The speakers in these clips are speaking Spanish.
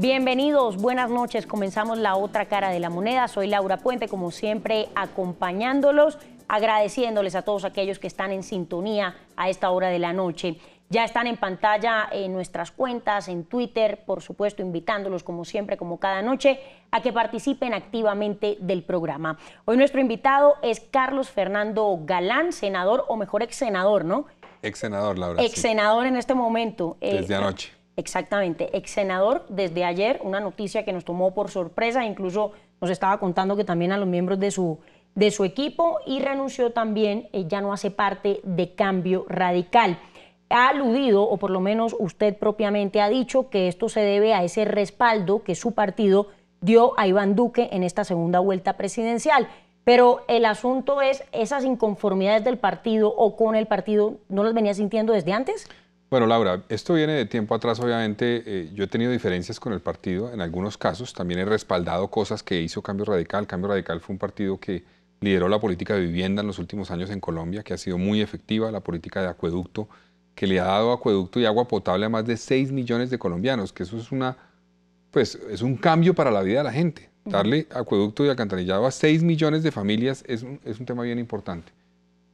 Bienvenidos, buenas noches. Comenzamos la otra cara de la moneda. Soy Laura Puente, como siempre, acompañándolos, agradeciéndoles a todos aquellos que están en sintonía a esta hora de la noche. Ya están en pantalla en nuestras cuentas, en Twitter, por supuesto, invitándolos, como siempre, como cada noche, a que participen activamente del programa. Hoy nuestro invitado es Carlos Fernando Galán, senador, o mejor, ex senador, ¿no? Ex senador, Laura. Ex senador en este momento. Desde eh, anoche Exactamente, ex senador desde ayer, una noticia que nos tomó por sorpresa, incluso nos estaba contando que también a los miembros de su, de su equipo y renunció también, eh, ya no hace parte de Cambio Radical. Ha aludido, o por lo menos usted propiamente ha dicho, que esto se debe a ese respaldo que su partido dio a Iván Duque en esta segunda vuelta presidencial. Pero el asunto es, ¿esas inconformidades del partido o con el partido no las venía sintiendo desde antes? Bueno, Laura, esto viene de tiempo atrás, obviamente. Eh, yo he tenido diferencias con el partido en algunos casos. También he respaldado cosas que hizo Cambio Radical. Cambio Radical fue un partido que lideró la política de vivienda en los últimos años en Colombia, que ha sido muy efectiva, la política de acueducto, que le ha dado acueducto y agua potable a más de 6 millones de colombianos, que eso es una, pues, es un cambio para la vida de la gente. Darle acueducto y alcantarillado a 6 millones de familias es un, es un tema bien importante.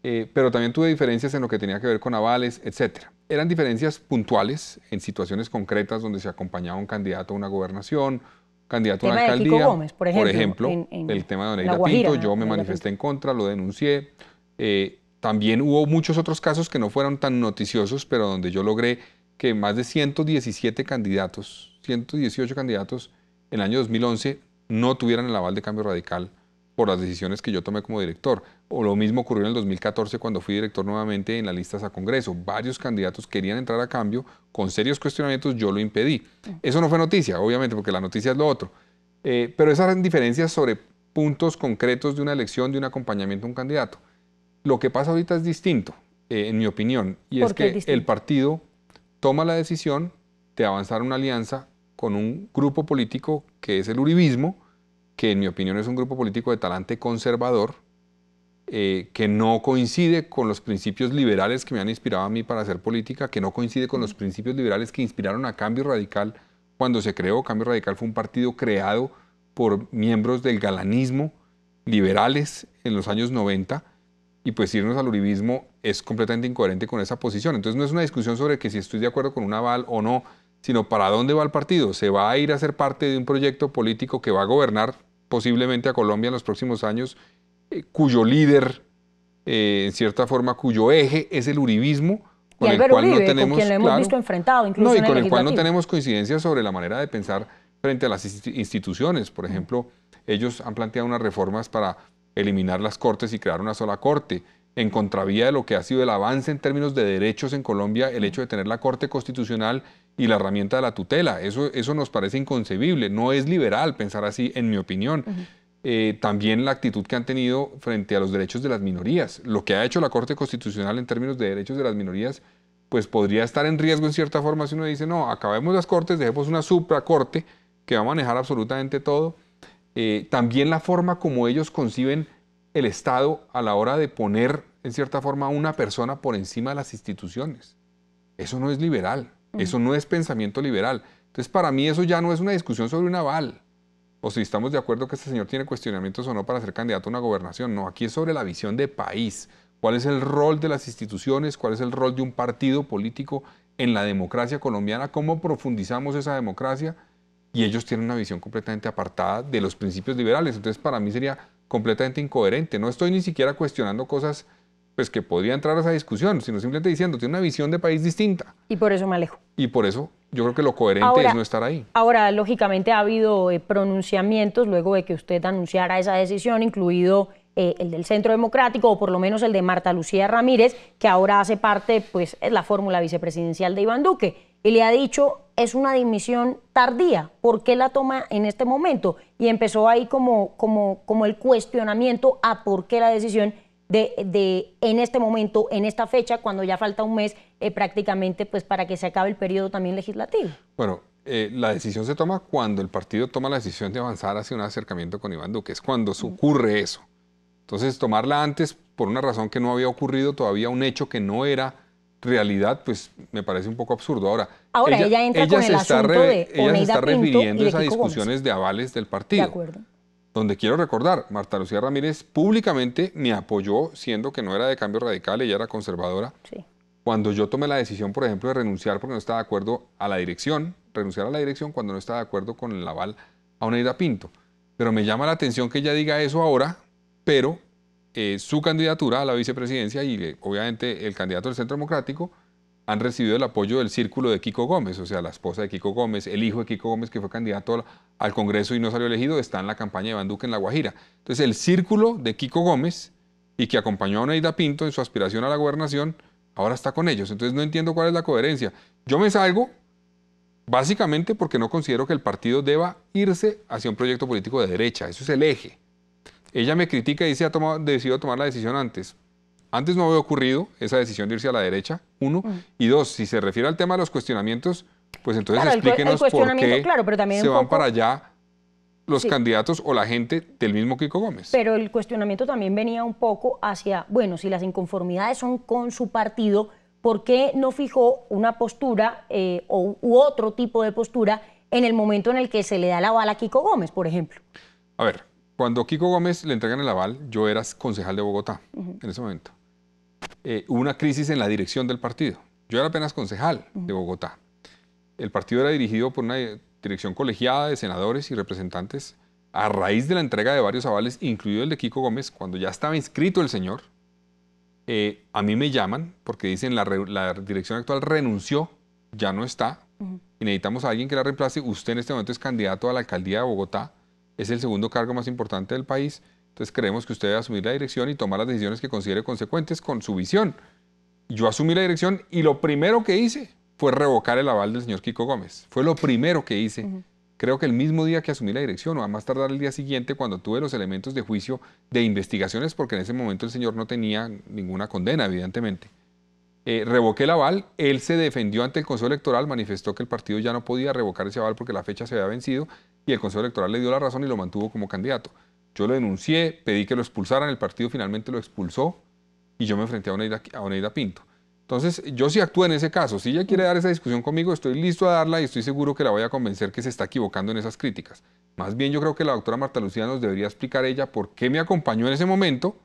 Eh, pero también tuve diferencias en lo que tenía que ver con avales, etc. Eran diferencias puntuales en situaciones concretas donde se acompañaba un candidato a una gobernación, candidato a una alcaldía. por ejemplo, el tema de Don Guajira, Pinto, yo me manifesté en contra, lo denuncié. Eh, también hubo muchos otros casos que no fueron tan noticiosos, pero donde yo logré que más de 117 candidatos, 118 candidatos en el año 2011 no tuvieran el aval de cambio radical por las decisiones que yo tomé como director. O lo mismo ocurrió en el 2014 cuando fui director nuevamente en las listas a Congreso. Varios candidatos querían entrar a cambio, con serios cuestionamientos yo lo impedí. Eso no fue noticia, obviamente, porque la noticia es lo otro. Eh, pero esas diferencias sobre puntos concretos de una elección, de un acompañamiento a un candidato. Lo que pasa ahorita es distinto, eh, en mi opinión, y es que el partido toma la decisión de avanzar una alianza con un grupo político que es el Uribismo, que en mi opinión es un grupo político de talante conservador, eh, que no coincide con los principios liberales que me han inspirado a mí para hacer política, que no coincide con los principios liberales que inspiraron a Cambio Radical cuando se creó. Cambio Radical fue un partido creado por miembros del galanismo liberales en los años 90 y pues irnos al uribismo es completamente incoherente con esa posición. Entonces no es una discusión sobre que si estoy de acuerdo con un aval o no, sino para dónde va el partido. ¿Se va a ir a ser parte de un proyecto político que va a gobernar posiblemente a Colombia en los próximos años, eh, cuyo líder, eh, en cierta forma, cuyo eje es el uribismo, con el cual no tenemos, no, y con el, el cual no tenemos coincidencias sobre la manera de pensar frente a las instituciones. Por mm. ejemplo, ellos han planteado unas reformas para eliminar las cortes y crear una sola corte, en contravía de lo que ha sido el avance en términos de derechos en Colombia, el mm. hecho de tener la Corte Constitucional y la herramienta de la tutela. Eso, eso nos parece inconcebible. No es liberal pensar así, en mi opinión. Eh, también la actitud que han tenido frente a los derechos de las minorías. Lo que ha hecho la Corte Constitucional en términos de derechos de las minorías, pues podría estar en riesgo en cierta forma si uno dice, no, acabemos las cortes, dejemos una supracorte que va a manejar absolutamente todo. Eh, también la forma como ellos conciben el Estado a la hora de poner, en cierta forma, a una persona por encima de las instituciones. Eso no es liberal. Eso no es pensamiento liberal. Entonces, para mí eso ya no es una discusión sobre un aval, o si estamos de acuerdo que este señor tiene cuestionamientos o no para ser candidato a una gobernación. No, aquí es sobre la visión de país. ¿Cuál es el rol de las instituciones? ¿Cuál es el rol de un partido político en la democracia colombiana? ¿Cómo profundizamos esa democracia? Y ellos tienen una visión completamente apartada de los principios liberales. Entonces, para mí sería completamente incoherente. No estoy ni siquiera cuestionando cosas pues que podría entrar a esa discusión, sino simplemente diciendo, tiene una visión de país distinta. Y por eso me alejo. Y por eso yo creo que lo coherente es no estar ahí. Ahora, lógicamente ha habido eh, pronunciamientos luego de que usted anunciara esa decisión, incluido eh, el del Centro Democrático, o por lo menos el de Marta Lucía Ramírez, que ahora hace parte, pues, es la fórmula vicepresidencial de Iván Duque. Y le ha dicho, es una dimisión tardía, ¿por qué la toma en este momento? Y empezó ahí como, como, como el cuestionamiento a por qué la decisión de, de, en este momento, en esta fecha, cuando ya falta un mes eh, prácticamente pues, para que se acabe el periodo también legislativo? Bueno, eh, la decisión se toma cuando el partido toma la decisión de avanzar hacia un acercamiento con Iván Duque, es cuando ocurre eso. Entonces, tomarla antes por una razón que no había ocurrido todavía, un hecho que no era realidad, pues me parece un poco absurdo. Ahora, Ahora ella, entra con el está asunto de refiriendo esas discusiones de avales del partido. De donde quiero recordar, Marta Lucía Ramírez públicamente me apoyó, siendo que no era de cambio radical, ella era conservadora. Cuando yo tomé la decisión, por ejemplo, de renunciar porque no estaba de acuerdo a la dirección, renunciar a la dirección cuando no estaba de acuerdo con el aval a una Pinto. Pero me llama la atención que ella diga eso ahora, pero eh, su candidatura a la vicepresidencia y eh, obviamente el candidato del Centro Democrático han recibido el apoyo del círculo de Kiko Gómez, o sea, la esposa de Kiko Gómez, el hijo de Kiko Gómez que fue candidato al Congreso y no salió elegido, está en la campaña de Banduque en La Guajira. Entonces, el círculo de Kiko Gómez y que acompañó a Oneida Pinto en su aspiración a la gobernación, ahora está con ellos. Entonces, no entiendo cuál es la coherencia. Yo me salgo básicamente porque no considero que el partido deba irse hacia un proyecto político de derecha. Eso es el eje. Ella me critica y dice ha tomado, decidido tomar la decisión antes antes no había ocurrido esa decisión de irse a la derecha, uno. Mm. Y dos, si se refiere al tema de los cuestionamientos, pues entonces claro, explíquenos por qué pero también se van para allá los candidatos o la gente del mismo Kiko Gómez. Pero el cuestionamiento también venía un poco hacia, bueno, si las inconformidades son con su partido, ¿por qué no fijó una postura eh, u otro tipo de postura en el momento en el que se le da la bala a Kiko Gómez, por ejemplo? A ver, cuando Kiko Gómez le entregan el aval, yo era concejal de Bogotá en ese momento. Eh, una crisis en la dirección del partido. Yo era apenas concejal de Bogotá. El partido era dirigido por una dirección colegiada de senadores y representantes a raíz de la entrega de varios avales, incluido el de Kiko Gómez, cuando ya estaba inscrito el señor. Eh, a mí me llaman porque dicen la, dirección actual renunció, ya no está, y necesitamos a alguien que la reemplace. Usted en este momento es candidato a la alcaldía de Bogotá, es el segundo cargo más importante del país entonces creemos que usted debe asumir la dirección y tomar las decisiones que considere consecuentes con su visión. Yo asumí la dirección y lo primero que hice fue revocar el aval del señor Kiko Gómez. Fue lo primero que hice. Creo que el mismo día que asumí la dirección, o a más tardar el día siguiente, cuando tuve los elementos de juicio de investigaciones, porque en ese momento el señor no tenía ninguna condena, evidentemente. Eh, revoqué el aval, él se defendió ante el Consejo Electoral, manifestó que el partido ya no podía revocar ese aval porque la fecha se había vencido y el Consejo Electoral le dio la razón y lo mantuvo como candidato. Yo lo denuncié, pedí que lo expulsaran, el partido finalmente lo expulsó y yo me enfrenté a Oneida, a Pinto. Entonces, yo sí actúo en ese caso. Si ella quiere dar esa discusión conmigo, estoy listo a darla y estoy seguro que la voy a convencer que se está equivocando en esas críticas. Más bien, yo creo que la doctora Marta Lucía nos debería explicar ella por qué me acompañó en ese momento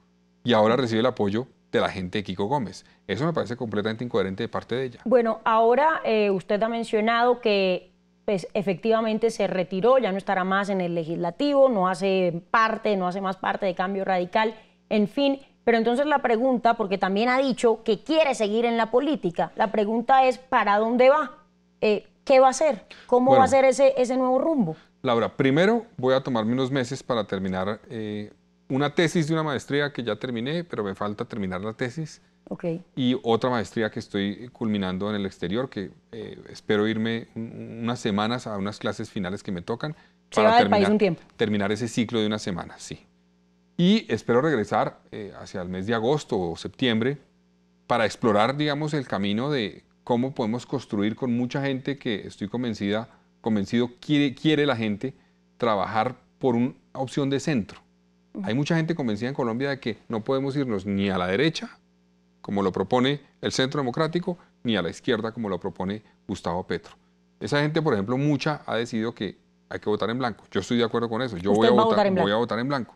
y ahora recibe el apoyo de la gente de Kiko Gómez. Eso me parece completamente incoherente de parte de ella. Bueno, ahora eh, usted ha mencionado que pues efectivamente se retiró, ya no estará más en el legislativo, no hace parte, no hace más parte de Cambio Radical, en fin. Pero entonces la pregunta, porque también ha dicho que quiere seguir en la política, la pregunta es, ¿para dónde va? Eh, ¿Qué va a hacer? ¿Cómo va a ser ese, ese nuevo rumbo? Laura, primero voy a tomarme unos meses para terminar eh, una tesis de una maestría que ya terminé, pero me falta terminar la tesis y otra maestría que estoy culminando en el exterior, que eh, espero irme unas semanas a unas clases finales que me tocan. para terminar, terminar ese ciclo de una semana, sí. Y espero regresar eh, hacia el mes de agosto o septiembre para explorar, digamos, el camino de cómo podemos construir con mucha gente que estoy convencida, convencido quiere, quiere la gente trabajar por una opción de centro. Hay mucha gente convencida en Colombia de que no podemos irnos ni a la derecha como lo propone el Centro Democrático, ni a la izquierda, como lo propone Gustavo Petro. Esa gente, por ejemplo, mucha ha decidido que hay que votar en blanco. Yo estoy de acuerdo con eso. Yo voy a, votar, en blanco.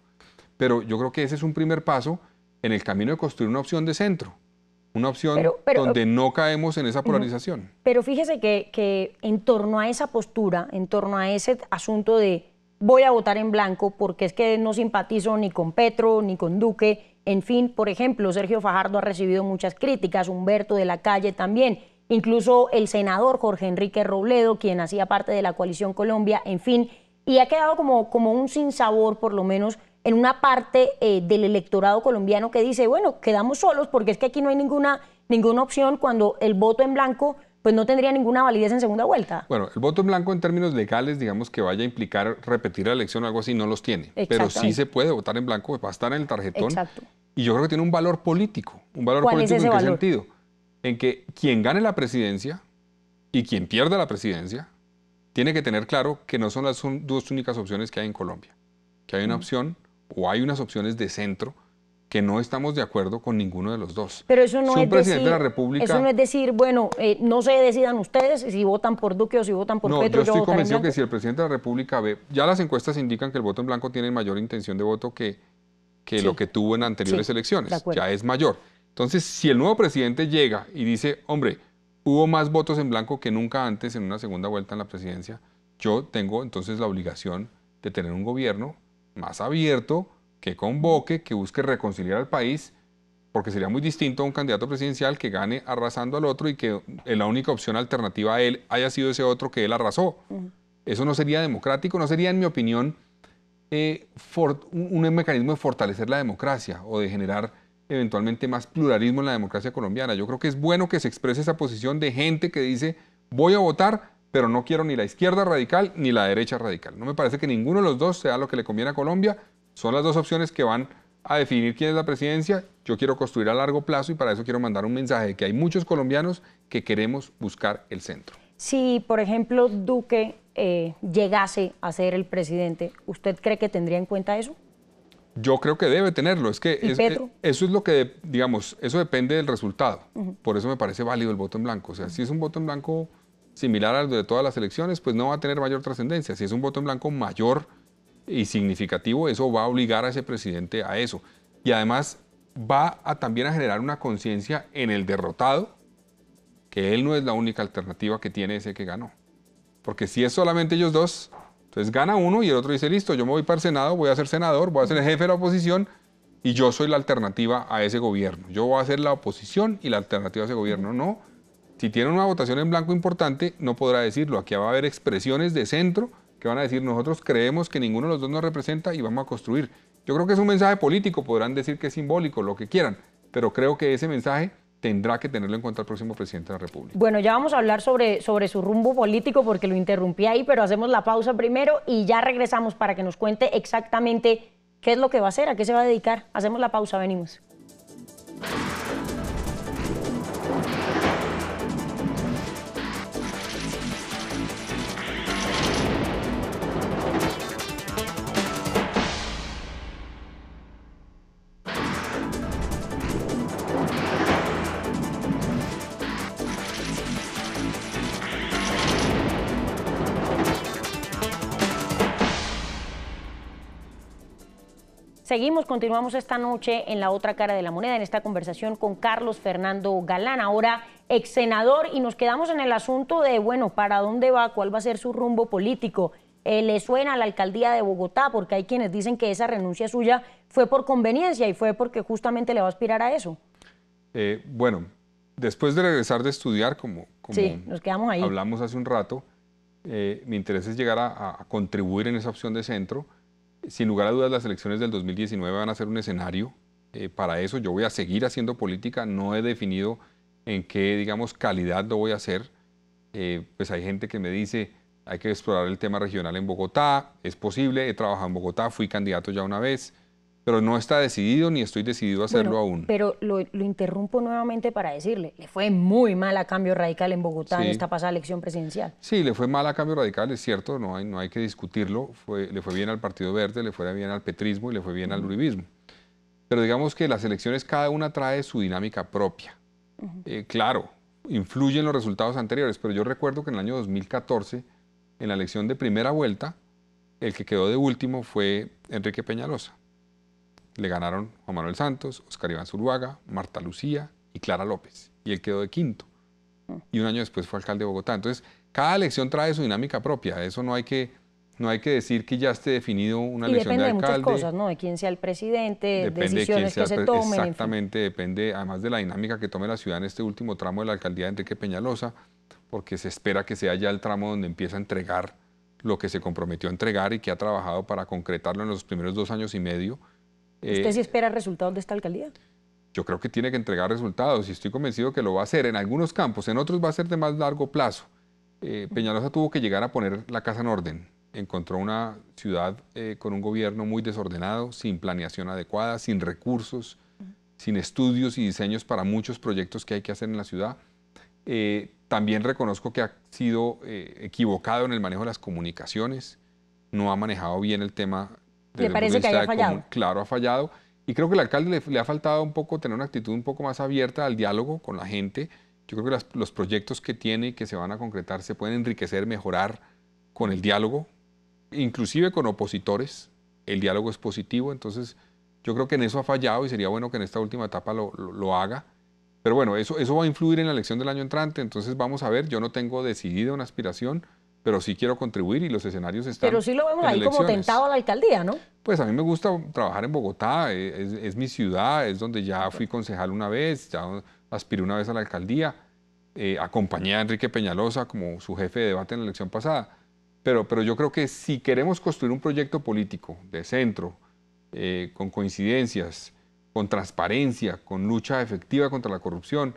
Pero yo creo que ese es un primer paso en el camino de construir una opción de centro una opción donde no caemos en esa polarización. Pero fíjese que, en torno a esa postura, en torno a ese asunto de voy a votar en blanco porque es que no simpatizo ni con Petro ni con Duque. En fin, por ejemplo, Sergio Fajardo ha recibido muchas críticas, Humberto de la Calle también, incluso el senador Jorge Enrique Robledo, quien hacía parte de la coalición Colombia, en fin, y ha quedado como, como un sinsabor, por lo menos, en una parte eh, del electorado colombiano que dice, bueno, quedamos solos porque es que aquí no hay ninguna, ninguna opción cuando el voto en blanco pues no tendría ninguna validez en segunda vuelta. Bueno, el voto en blanco en términos legales, digamos que vaya a implicar repetir la elección o algo así, no los tiene. Pero sí se puede votar en blanco, va a estar en el tarjetón. Exacto. Y yo creo que tiene un valor político. ¿Un valor político ese en qué sentido? En que quien gane la presidencia y quien pierda la presidencia tiene que tener claro que no son las dos únicas opciones que hay en Colombia. Que hay una mm. opción o hay unas opciones de centro que no estamos de acuerdo con ninguno de los dos. Pero eso no, es, decir, la República, no es decir, bueno, eh, no se decidan ustedes si votan por Duque o si votan por no, Yo estoy convencido que si el presidente de la República ve, ya las encuestas indican que el voto en blanco tiene mayor intención de voto que, que lo que tuvo en anteriores elecciones, ya es mayor. Entonces, si el nuevo presidente llega y dice, hombre, hubo más votos en blanco que nunca antes en una segunda vuelta en la presidencia, yo tengo entonces la obligación de tener un gobierno más abierto, que convoque, que busque reconciliar al país, porque sería muy distinto a un candidato presidencial que gane arrasando al otro y que eh, la única opción alternativa a él haya sido ese otro que él arrasó. Eso no sería democrático, no sería, en mi opinión, eh, un, un, mecanismo de fortalecer la democracia o de generar eventualmente más pluralismo en la democracia colombiana. Yo creo que es bueno que se exprese esa posición de gente que dice, voy a votar, pero no quiero ni la izquierda radical ni la derecha radical. No me parece que ninguno de los dos sea lo que le conviene a Colombia, son las dos opciones que van a definir quién es la presidencia. Yo quiero construir a largo plazo y para eso quiero mandar un mensaje de que hay muchos colombianos que queremos buscar el centro. Si, por ejemplo, Duque eh, llegase a ser el presidente, ¿usted cree que tendría en cuenta eso? Yo creo que debe tenerlo. Es que eh, eso es lo que, digamos, eso depende del resultado. Por eso me parece válido el voto en blanco. O sea, si es un voto en blanco similar al de todas las elecciones, pues no va a tener mayor trascendencia. Si es un voto en blanco mayor, y significativo, eso va a obligar a ese presidente a eso. Y además va a también a generar una conciencia en el derrotado que él no es la única alternativa que tiene ese que ganó. Porque si es solamente ellos dos, entonces gana uno y el otro dice, listo, yo me voy para el Senado, voy a ser senador, voy a ser el jefe de la oposición y yo soy la alternativa a ese gobierno. Yo voy a ser la oposición y la alternativa a ese gobierno. No, si tiene una votación en blanco importante, no podrá decirlo. Aquí va a haber expresiones de centro que van a decir, nosotros creemos que ninguno de los dos nos representa y vamos a construir. Yo creo que es un mensaje político, podrán decir que es simbólico, lo que quieran, pero creo que ese mensaje tendrá que tenerlo en cuenta el próximo presidente de la República. Bueno, ya vamos a hablar sobre, sobre su rumbo político porque lo interrumpí ahí, pero hacemos la pausa primero y ya regresamos para que nos cuente exactamente qué es lo que va a hacer, a qué se va a dedicar. Hacemos la pausa, venimos. Seguimos, continuamos esta noche en la otra cara de la moneda, en esta conversación con Carlos Fernando Galán, ahora ex senador, y nos quedamos en el asunto de, bueno, ¿para dónde va? ¿Cuál va a ser su rumbo político? Eh, le suena a la alcaldía de Bogotá, porque hay quienes dicen que esa renuncia suya fue por conveniencia y fue porque justamente le va a aspirar a eso. Eh, bueno, después de regresar de estudiar, como, nos quedamos hablamos hace un rato, eh, mi interés es llegar a contribuir en esa opción de centro. Sin lugar a dudas, las elecciones del 2019 van a ser un escenario eh, para eso. Yo voy a seguir haciendo política, no he definido en qué, digamos, calidad lo voy a hacer. Eh, pues hay gente que me dice, hay que explorar el tema regional en Bogotá, es posible, he trabajado en Bogotá, fui candidato ya una vez, pero no está decidido ni estoy decidido a hacerlo aún. Pero lo, interrumpo nuevamente para decirle, le fue muy mal a Cambio Radical en Bogotá en esta pasada elección presidencial. Sí, le fue mal a Cambio Radical, es cierto, no hay, no hay que discutirlo, fue, le fue bien al Partido Verde, le fue bien al petrismo y le fue bien al uribismo. Pero digamos que las elecciones cada una trae su dinámica propia. Eh, claro, influyen los resultados anteriores, pero yo recuerdo que en el año 2014, en la elección de primera vuelta, el que quedó de último fue Enrique Peñalosa le ganaron Juan Manuel Santos, Oscar Iván Zuluaga, Marta Lucía y Clara López. Y él quedó de quinto. Y un año después fue alcalde de Bogotá. Entonces, cada elección trae su dinámica propia. Eso no hay que, no hay que decir que ya esté definido una elección de alcalde. depende de muchas cosas, ¿no? De quién sea el presidente, decisiones que se tomen. Exactamente, depende además de la dinámica que tome la ciudad en este último tramo de la alcaldía de Enrique Peñalosa, porque se espera que sea ya el tramo donde empieza a entregar lo que se comprometió a entregar y que ha trabajado para concretarlo en los primeros dos años y medio. ¿Usted eh, sí espera resultados de esta alcaldía? Yo creo que tiene que entregar resultados y estoy convencido que lo va a hacer en algunos campos, en otros va a ser de más largo plazo. Eh, Peñalosa tuvo que llegar a poner la casa en orden. Encontró una ciudad eh, con un gobierno muy desordenado, sin planeación adecuada, sin recursos, sin estudios y diseños para muchos proyectos que hay que hacer en la ciudad. también reconozco que ha sido equivocado en el manejo de las comunicaciones, no ha manejado bien el tema ¿Le parece que haya fallado? claro, ha fallado. Y creo que al alcalde le, ha faltado un poco tener una actitud un poco más abierta al diálogo con la gente. Yo creo que los proyectos que tiene y que se van a concretar se pueden enriquecer, mejorar con el diálogo, inclusive con opositores. El diálogo es positivo, entonces yo creo que en eso ha fallado y sería bueno que en esta última etapa lo, haga. Pero bueno, eso, eso va a influir en la elección del año entrante, entonces vamos a ver, yo no tengo decidida una aspiración, pero sí quiero contribuir y los escenarios están. Pero sí lo vemos ahí como tentado a la alcaldía, ¿no? Pues a mí me gusta trabajar en Bogotá, eh, es, mi ciudad, es donde ya fui concejal una vez, ya aspiré una vez a la alcaldía, eh, acompañé a Enrique Peñalosa como su jefe de debate en la elección pasada. Pero, pero yo creo que si queremos construir un proyecto político de centro, eh, con coincidencias, con transparencia, con lucha efectiva contra la corrupción,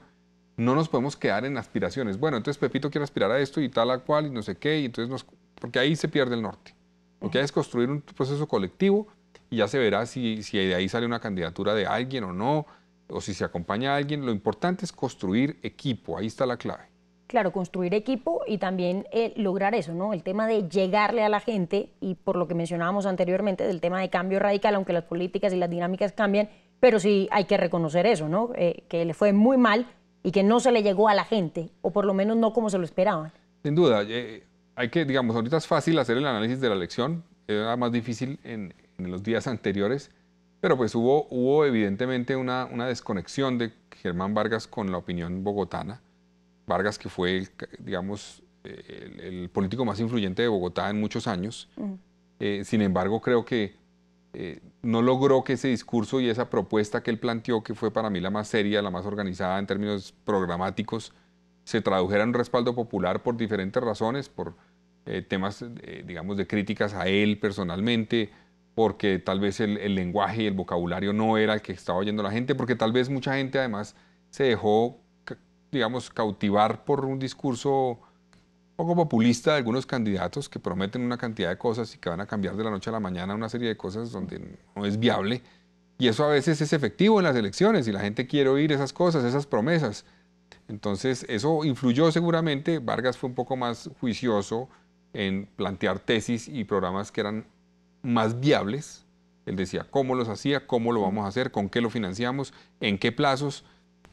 no nos podemos quedar en aspiraciones. Bueno, entonces Pepito quiere aspirar a esto y tal a cual y no sé qué, y entonces nos, porque ahí se pierde el norte. Lo que hay es construir un proceso colectivo y ya se verá si, si de ahí sale una candidatura de alguien o no, o si se acompaña a alguien. Lo importante es construir equipo, ahí está la clave. Claro, construir equipo y también eh, lograr eso, ¿no? El tema de llegarle a la gente y por lo que mencionábamos anteriormente del tema de cambio radical, aunque las políticas y las dinámicas cambian, pero sí hay que reconocer eso, ¿no? Eh, que le fue muy mal y que no se le llegó a la gente, o por lo menos no como se lo esperaban. Sin duda, eh, hay que, digamos, ahorita es fácil hacer el análisis de la elección, era más difícil en, los días anteriores, pero pues hubo, hubo evidentemente una, una desconexión de Germán Vargas con la opinión bogotana. Vargas, que fue, el, digamos, el, político más influyente de Bogotá en muchos años. Eh, sin embargo, creo que eh, no logró que ese discurso y esa propuesta que él planteó, que fue para mí la más seria, la más organizada en términos programáticos, se tradujera en respaldo popular por diferentes razones, por eh, temas, eh, digamos, de críticas a él personalmente, porque tal vez el, el, lenguaje y el vocabulario no era el que estaba oyendo la gente, porque tal vez mucha gente además se dejó, digamos, cautivar por un discurso poco populista de algunos candidatos que prometen una cantidad de cosas y que van a cambiar de la noche a la mañana una serie de cosas donde no es viable. Y eso a veces es efectivo en las elecciones y la gente quiere oír esas cosas, esas promesas. Entonces eso influyó seguramente. Vargas fue un poco más juicioso en plantear tesis y programas que eran más viables. Él decía cómo los hacía, cómo lo vamos a hacer, con qué lo financiamos, en qué plazos.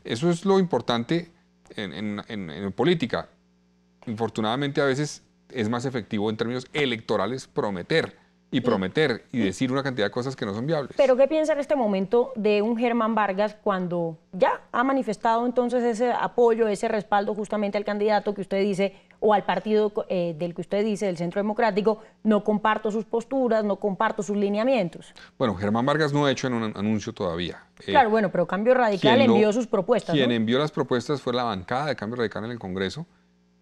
Eso es lo importante en, en política infortunadamente a veces es más efectivo en términos electorales prometer y mm. prometer y mm. decir una cantidad de cosas que no son viables. Pero ¿qué piensa en este momento de un Germán Vargas cuando ya ha manifestado entonces ese apoyo, ese respaldo justamente al candidato que usted dice o al partido eh, del que usted dice, del Centro Democrático, no comparto sus posturas, no comparto sus lineamientos? Bueno, Germán Vargas no ha hecho un anuncio todavía. Eh, claro, bueno, pero Cambio Radical envió sus propuestas. Quien envió las propuestas fue la bancada de Cambio Radical en el Congreso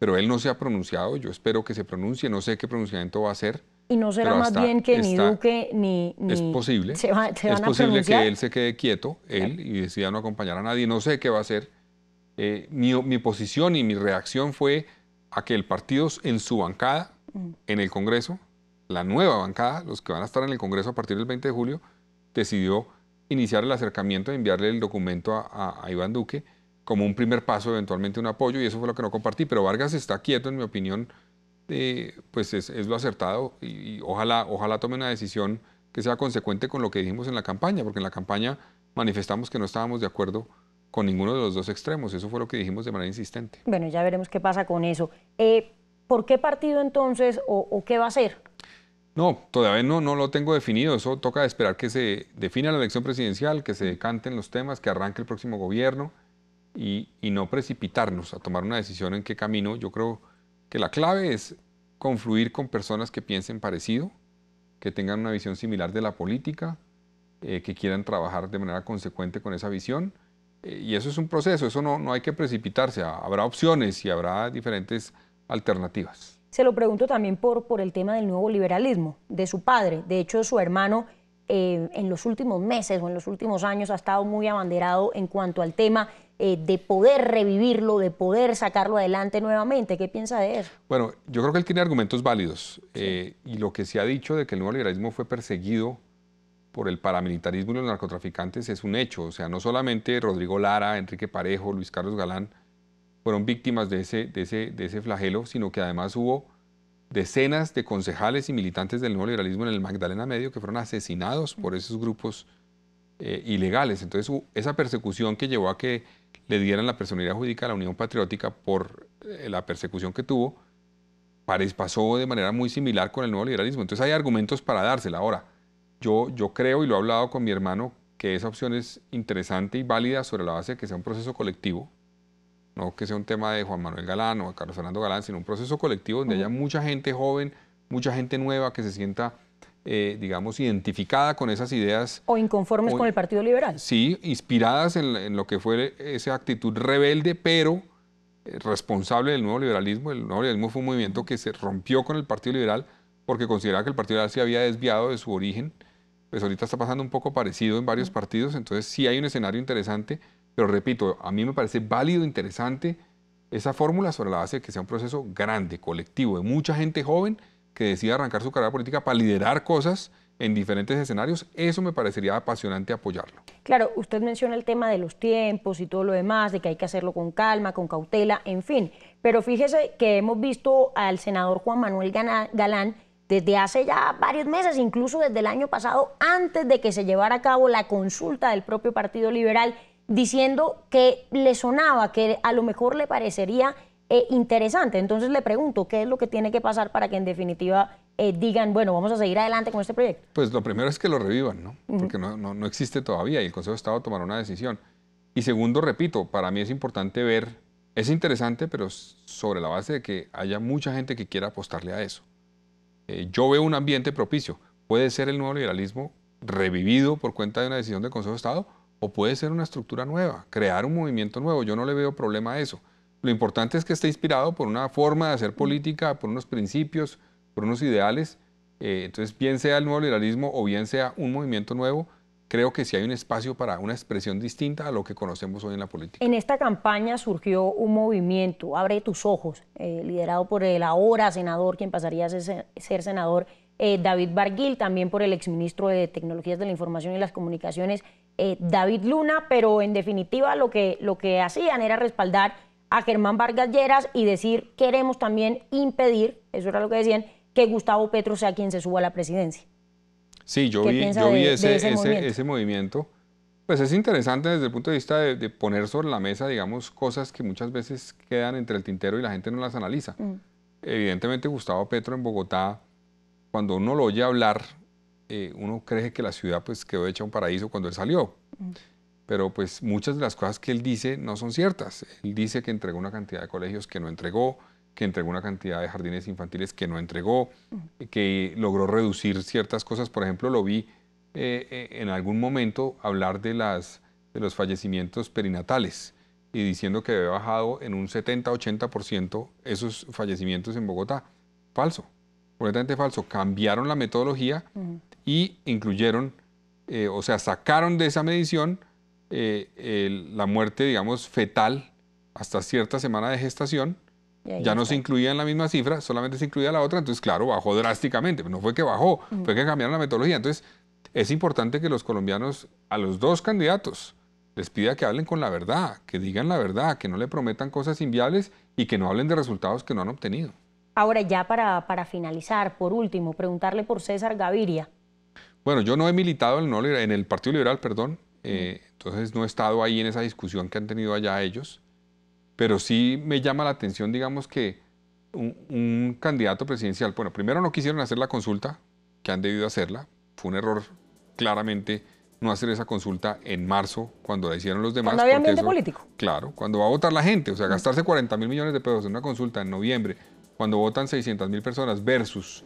pero él no se ha pronunciado, yo espero que se pronuncie, no sé qué pronunciamiento va a hacer. Y no será más bien que ni Duque ni, Es posible, se es posible que él se quede quieto, él, y decida no acompañar a nadie, no sé qué va a hacer. Eh, mi, posición y mi reacción fue a que el partido en su bancada, mm. en el Congreso, la nueva bancada, los que van a estar en el Congreso a partir del 20 de julio, decidió iniciar el acercamiento, enviarle el documento a Iván Duque, como un primer paso, eventualmente un apoyo, y eso fue lo que no compartí, pero Vargas está quieto, en mi opinión, pues es, lo acertado, y, ojalá, ojalá tome una decisión que sea consecuente con lo que dijimos en la campaña, porque en la campaña manifestamos que no estábamos de acuerdo con ninguno de los dos extremos, eso fue lo que dijimos de manera insistente. Bueno, ya veremos qué pasa con eso. Eh, ¿Por qué partido entonces o, o qué va a ser? No, todavía no, no lo tengo definido. Eso toca esperar que se defina la elección presidencial, que se decanten los temas, que arranque el próximo gobierno y, no precipitarnos a tomar una decisión en qué camino. Yo creo que la clave es confluir con personas que piensen parecido, que tengan una visión similar de la política, eh, que quieran trabajar de manera consecuente con esa visión. Eh, y eso es un proceso, eso no, no hay que precipitarse. Habrá opciones y habrá diferentes alternativas. Se lo pregunto también por, por el tema del nuevo liberalismo, de su padre. De hecho, su hermano eh, en los últimos meses o en los últimos años ha estado muy abanderado en cuanto al tema eh, de poder revivirlo, de poder sacarlo adelante nuevamente. ¿Qué piensa de eso? Bueno, yo creo que él tiene argumentos válidos eh, y lo que se ha dicho de que el nuevo liberalismo fue perseguido por el paramilitarismo y los narcotraficantes es un hecho. O sea, no solamente Rodrigo Lara, Enrique Parejo, Luis Carlos Galán fueron víctimas de ese, ese, de ese flagelo, sino que además hubo decenas de concejales y militantes del nuevo liberalismo en el Magdalena Medio que fueron asesinados por esos grupos eh, ilegales. Entonces, esa persecución que llevó a que le dieran la personalidad jurídica a la Unión Patriótica por eh, la persecución que tuvo, pasó de manera muy similar con el nuevo liberalismo. Entonces, hay argumentos para dársela. Ahora, yo, yo creo, y lo he hablado con mi hermano, que esa opción es interesante y válida sobre la base de que sea un proceso colectivo, no que sea un tema de Juan Manuel Galán o de Carlos Fernando Galán, sino un proceso colectivo donde haya mucha gente joven, mucha gente nueva que se sienta eh, digamos, identificada con esas ideas. O inconformes con el Partido Liberal. Sí, inspiradas en, lo que fue esa actitud rebelde, pero eh, responsable del nuevo liberalismo. El nuevo liberalismo fue un movimiento que se rompió con el Partido Liberal porque consideraba que el Partido Liberal se había desviado de su origen. Pues ahorita está pasando un poco parecido en varios partidos, entonces sí hay un escenario interesante, pero repito, a mí me parece válido, interesante esa fórmula sobre la base de que sea un proceso grande, colectivo, de mucha gente joven que decida arrancar su carrera política para liderar cosas en diferentes escenarios, eso me parecería apasionante apoyarlo. Claro, usted menciona el tema de los tiempos y todo lo demás, de que hay que hacerlo con calma, con cautela, en fin. Pero fíjese que hemos visto al senador Juan Manuel Galán desde hace ya varios meses, incluso desde el año pasado, antes de que se llevara a cabo la consulta del propio Partido Liberal, diciendo que le sonaba, que a lo mejor le parecería e interesante. Entonces le pregunto, ¿qué es lo que tiene que pasar para que en definitiva eh, digan, bueno, vamos a seguir adelante con este proyecto? Pues lo primero es que lo revivan, ¿no? Porque no, no, no, existe todavía y el Consejo de Estado tomará una decisión. Y segundo, repito, para mí es importante ver, es interesante, pero sobre la base de que haya mucha gente que quiera apostarle a eso. Eh, yo veo un ambiente propicio. Puede ser el nuevo liberalismo revivido por cuenta de una decisión del Consejo de Estado o puede ser una estructura nueva, crear un movimiento nuevo. Yo no le veo problema a eso. Lo importante es que esté inspirado por una forma de hacer política, por unos principios, por unos ideales. Eh, entonces, bien sea el nuevo liberalismo o bien sea un movimiento nuevo, creo que sí hay un espacio para una expresión distinta a lo que conocemos hoy en la política. En esta campaña surgió un movimiento, Abre tus ojos, eh, liderado por el ahora senador, quien pasaría a ser, senador, eh, David Barguil, también por el exministro de Tecnologías de la Información y las Comunicaciones, David Luna, pero en definitiva lo que, lo que hacían era respaldar a Germán Vargas Lleras y decir, queremos también impedir, eso era lo que decían, que Gustavo Petro sea quien se suba a la presidencia. Sí, yo vi, yo ese, ese, movimiento? Pues es interesante desde el punto de vista de, poner sobre la mesa, digamos, cosas que muchas veces quedan entre el tintero y la gente no las analiza. Mm. Evidentemente, Gustavo Petro en Bogotá, cuando uno lo oye hablar, eh, uno cree que la ciudad pues quedó hecha un paraíso cuando él salió. Mm pero pues muchas de las cosas que él dice no son ciertas. Él dice que entregó una cantidad de colegios que no entregó, que entregó una cantidad de jardines infantiles que no entregó, que logró reducir ciertas cosas. Por ejemplo, lo vi eh, eh, en algún momento hablar de, las, de los fallecimientos perinatales y diciendo que había bajado en un 70-80% esos fallecimientos en Bogotá. Falso, completamente falso. Cambiaron la metodología y incluyeron, eh, o sea, sacaron de esa medición eh, la muerte, digamos, fetal hasta cierta semana de gestación. Ya no se incluía en la misma cifra, solamente se incluía la otra, entonces claro, bajó drásticamente, no fue que bajó, mm. fue que cambiaron la metodología. Entonces, es importante que los colombianos, a los dos candidatos, les pida que hablen con la verdad, que digan la verdad, que no le prometan cosas inviables y que no hablen de resultados que no han obtenido. Ahora ya para, finalizar, por último, preguntarle por César Gaviria. Bueno, yo no he militado en el Partido Liberal, perdón, eh, entonces no he estado ahí en esa discusión que han tenido allá ellos, pero sí me llama la atención, digamos, que un, candidato presidencial, bueno, primero no quisieron hacer la consulta, que han debido hacerla, fue un error claramente no hacer esa consulta en marzo cuando la hicieron los demás. Cuando había ambiente político. Claro, cuando va a votar la gente, o sea, gastarse 40 mil millones de pesos en una consulta en noviembre, cuando votan 600 mil personas versus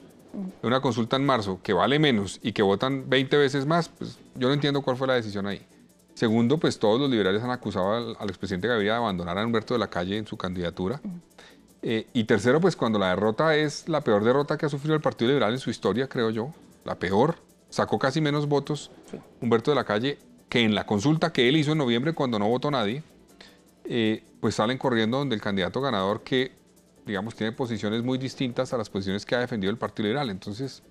una consulta en marzo que vale menos y que votan 20 veces más, pues yo no entiendo cuál fue la decisión ahí. Segundo, pues todos los liberales han acusado al, expresidente Gaviria de abandonar a Humberto de la Calle en su candidatura. Eh, y tercero, pues cuando la derrota es la peor derrota que ha sufrido el Partido Liberal en su historia, creo yo, la peor, sacó casi menos votos Humberto de la Calle que en la consulta que él hizo en noviembre cuando no votó nadie, eh, pues salen corriendo donde el candidato ganador que digamos, tiene posiciones muy distintas a las posiciones que ha defendido el Partido Liberal. Entonces,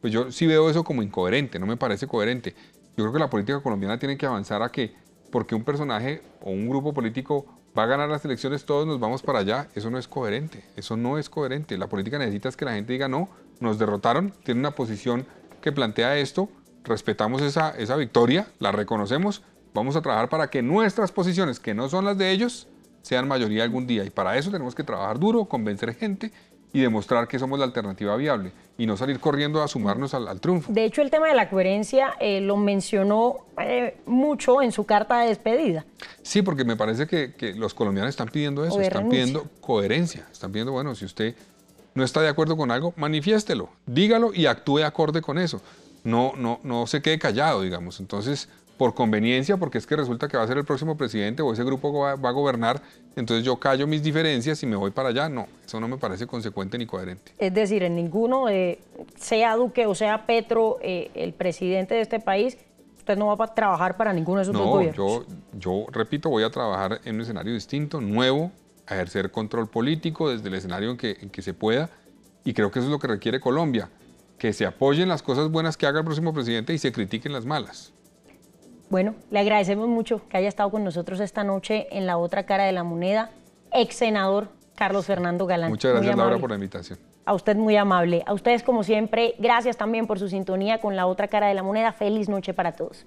pues yo sí veo eso como incoherente, no me parece coherente. Yo creo que la política colombiana tiene que avanzar a que porque un personaje o un grupo político va a ganar las elecciones, todos nos vamos para allá. Eso no es coherente, eso no es coherente. La política necesita es que la gente diga, no, nos derrotaron, tiene una posición que plantea esto, respetamos esa, esa victoria, la reconocemos, vamos a trabajar para que nuestras posiciones, que no son las de ellos, sean mayoría algún día. Y para eso tenemos que trabajar duro, convencer gente y demostrar que somos la alternativa viable y no salir corriendo a sumarnos al, triunfo. De hecho, el tema de la coherencia eh, lo mencionó eh, mucho en su carta de despedida. Sí, porque me parece que, los colombianos están pidiendo eso, están pidiendo coherencia, están pidiendo, bueno, si usted no está de acuerdo con algo, manifiéstelo, dígalo y actúe acorde con eso. No, no, no se quede callado, digamos. Entonces, por conveniencia, porque es que resulta que va a ser el próximo presidente o ese grupo va, a gobernar, entonces yo callo mis diferencias y me voy para allá. No, eso no me parece consecuente ni coherente. Es decir, en ninguno, eh, sea Duque o sea Petro, eh, el presidente de este país, usted no va a trabajar para ninguno de esos dos gobiernos. Yo, yo, repito, voy a trabajar en un escenario distinto, nuevo, a ejercer control político desde el escenario en que se pueda, y creo que eso es lo que requiere Colombia, que se apoyen las cosas buenas que haga el próximo presidente y se critiquen las malas. Bueno, le agradecemos mucho que haya estado con nosotros esta noche en la otra cara de la moneda, ex senador Carlos Fernando Galán. Muchas gracias, Laura, por la invitación. A usted muy amable. A ustedes, como siempre, gracias también por su sintonía con la otra cara de la moneda. Feliz noche para todos.